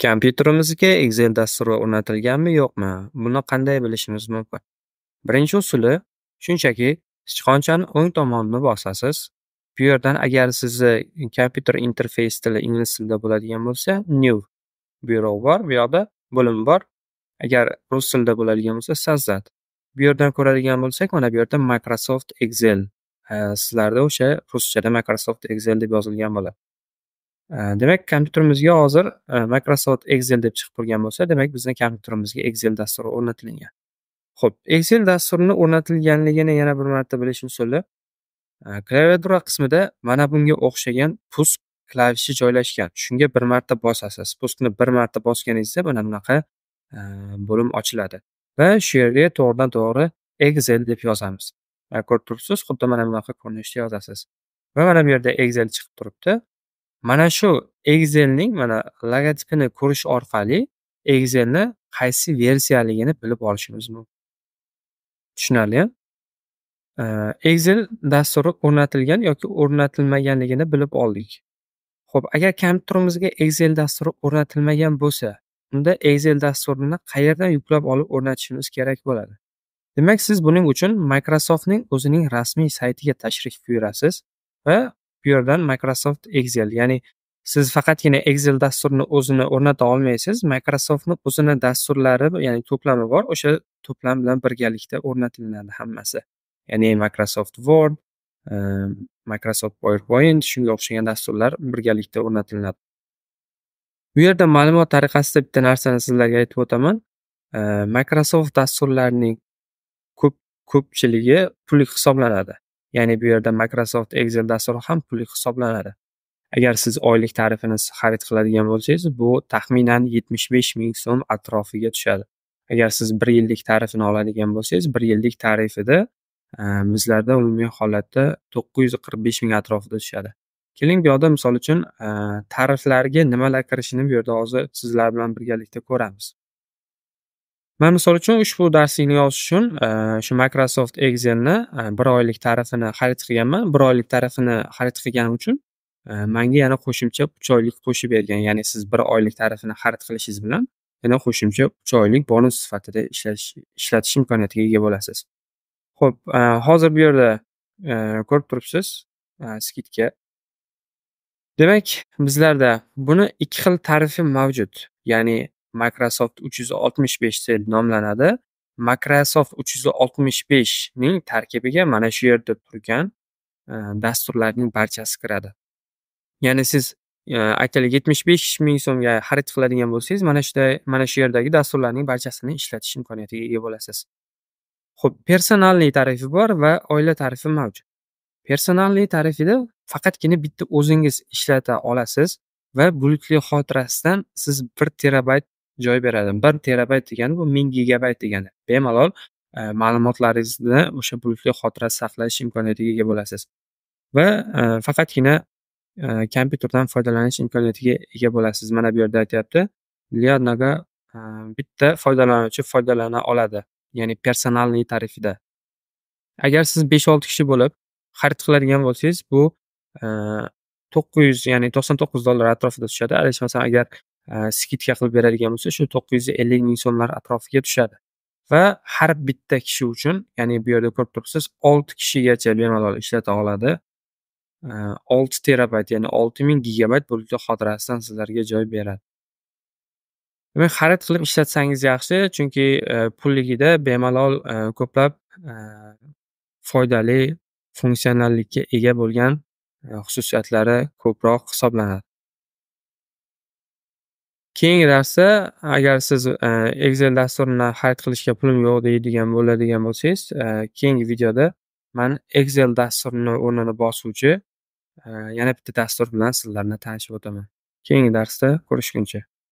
Kompyuterimizga Excel dasturi o'rnatilganmi, yo'qmi? Buni qanday bilishimiz mumkin? Birinchi usuli shunchaki, sichqonchani o'ng tomonini bosasiz. Bu yerdan agar sizni kompyuter interfeys tili ingliz tilida bo'ladigan bo'lsa, new buyruq bor, bu yoqda bo'lim bor. Agar rus tilida bo'ladigan bo'lsa, sazat Bu yerdan ko'radigan bo'lsak, mana bu yerda Microsoft Excel. Sizlarda o'sha ruschada Microsoft Excel deb yozilgan bo'ladi. Э, demak kompyuterimizga hozir e, microsoft excel deb chiqib turgan bo'lsa demak bizni kompyuterimizga excel dasturi o'rnatilgan ho'p excel dasturini o'rnatilganligini yana bir marta bilish usuli e, klaviatura qismida mana bunga o'xshagan pusk klavishi joylashgan shunga bir marta bosasiz puskni bir marta bosganingizda mana bunaqa e, bo'lim ochiladi va shu yerga to'g'ridan to'g'ri excel deb yozamiz ko'rib turibsiz xuddi mana bunaqa ko'rinishda yozasiz va mana bu yerda excel chiqib turibdi Mana shu Excel'ning mana logotipini ko'rish orqali Excel'ni qaysi versiyaligini bilib olishimiz mumkin. Tushunarli? Excel dasturi o'rnatilgan yoki o'rnatilmaganligini bilib oldik. Xo'p, agar kompyuterimizga Excel dasturi o'rnatilmagan bo'lsa, unda Excel dasturini qayerdan yuklab olib o'rnatishimiz kerak bo'ladi? Demak, siz buning uchun Microsoftning o'zining rasmiy saytiga tashrif buyurasiz va bu yerdan microsoft excel ya'ni siz faqatgina excel dasturini o'zini o'rnata olmaysiz microsoftni o'zini dasturlari ya'ni to'plami bor o'sha to'plam bilan birgalikda o'rnatilinadi hammasi ya'ni microsoft word e, microsoft powerpoint shunga o'xshagan dasturlar birgalikda o'rnatilinadi bu yerda ma'lumot tariqasida bitta narsani sizlarga aytib o'taman e, microsoft dasturlarining ko'p ko'pchiligi pullik hisoblanadi ya'ni bu yerda microsoft excel dasturi ham pullik hisoblanadi agar siz oylik tarifini xarid qiladigan bo'lsangiz bu taxminan yetmish besh ming so'm atrofiga tushadi agar siz bir yillik tarifini oladigan bo'lsangiz bir yillik tarifida e, bizlarda umumiy holatda to'qqiz yuz qirq besh ming atrofida tushadi keling bu yoqda misol uchun e, tariflarga nimalar kirishini bu yerda hozir sizlar bilan birgalikda ko'ramiz man misol uchun ushbu darslikni yozish uchun e, shu microsoft excelni e, bir oylik tarifini xarid qilganman bir oylik tarifini xarid qilganim uchun e, manga yana qo'shimcha uch oylik qo'shib bergan ya'ni siz bir oylik tarifini xarid qilishingiz bilan yana qo'shimcha uch oylik bonus sifatida ishlatish imkoniyatiga ega bo'lasiz ho'p hozir bu yerda ko'rib turibsiz skidka demak bizlarda buni ikki xil tarifi mavjud ya'ni Microsoft 365 deb nomlanadi. Microsoft 365 ning tarkibiga mana shu yerda turgan e, dasturlarning barchasi kiradi. Ya'ni siz e, aytaylik 75 ming so'mga xarid qiladigan bo'lsangiz, mana shu mana shu yerdagi dasturlarning barchasini ishlatish imkoniyatiga ega bo'lasiz. Xo'p, personalniy tarifi bor va oila tarifi mavjud. Personalniy tarifida faqatgina bitta o'zingiz ishlata olasiz va bulutli xotirasidan siz 1 terabayt joy beradi bir terabayt degani bu ming gigabayt degani bemalol e, ma'lumotlaringizni o'sha bulutli xotira saqlash imkoniyatiga ega bo'lasiz va e, faqatgina e, kompyuterdan foydalanish imkoniyatiga ega bo'lasiz mana bu yerda aytyapti liadnaga bitta foydalanuvchi foydalana oladi ya'ni personalniy tarifida agar siz besh olti kishi bo'lib xarid qiladigan bo'lsangiz bu to'qqiz yuz ya'ni to'qson to'qqiz dollar atrofida tushadi adashmasam agar skidka qilib beradigan bo'lsa shu to'qqiz yuz ellik ming so'mlar atrofiga tushadi va har bitta kishi uchun ya'ni bu yerda ko'rib turibsiz olti kishigacha bemalol ishlata oladi olti terabayt ya'ni olti ming gigabayt bulutli xotirasidan sizlarga joy beradi demak xarid qilib ishlatsangiz yaxshi chunki pulligida bemalol ko'plab foydali funksionallikka ega bo'lgan э, xususiyatlari ko'proq hisoblanadi keyingi darsda agar siz e, excel dasturini xarid qilishga pulim yo'q deydigan bo'ladigan bo'lsangiz e, keyingi videoda man excel dasturini o'rnini bosuvchi e, yana bitta dastur bilan sizlarni tanishib o'taman keyingi darsda ko'rishguncha